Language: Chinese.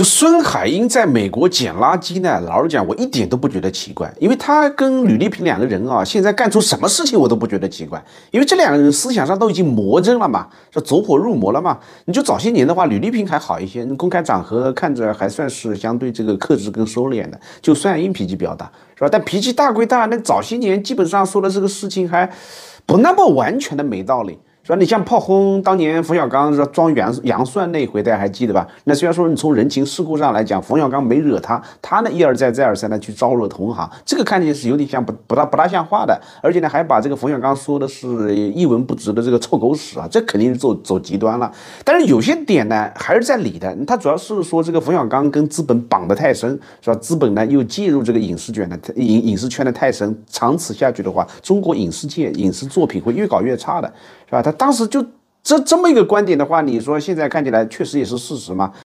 就孙海英在美国捡垃圾呢，老实讲，我一点都不觉得奇怪，因为他跟吕丽萍两个人啊，现在干出什么事情我都不觉得奇怪，因为这两个人思想上都已经魔怔了嘛，是走火入魔了嘛。你就早些年的话，吕丽萍还好一些，公开场合看着还算是相对这个克制跟收敛的，就孙海英脾气比较大，是吧？但脾气大归大，那早些年基本上说的这个事情还不那么完全的没道理。说你像炮轰当年冯小刚说装袁杨蒜那回大家还记得吧？那虽然说你从人情世故上来讲，冯小刚没惹他，他呢一而再再而三的去招惹同行，这个看起来是有点像不不大不大像话的，而且呢还把这个冯小刚说的是一文不值的这个臭狗屎啊，这肯定是走走极端了。但是有些点呢还是在理的，他主要是说这个冯小刚跟资本绑得太深，是吧？资本呢又介入这个影视圈的影影视圈的太深，长此下去的话，中国影视界影视作品会越搞越差的，是吧？他。当时就这这么一个观点的话，你说现在看起来确实也是事实吗？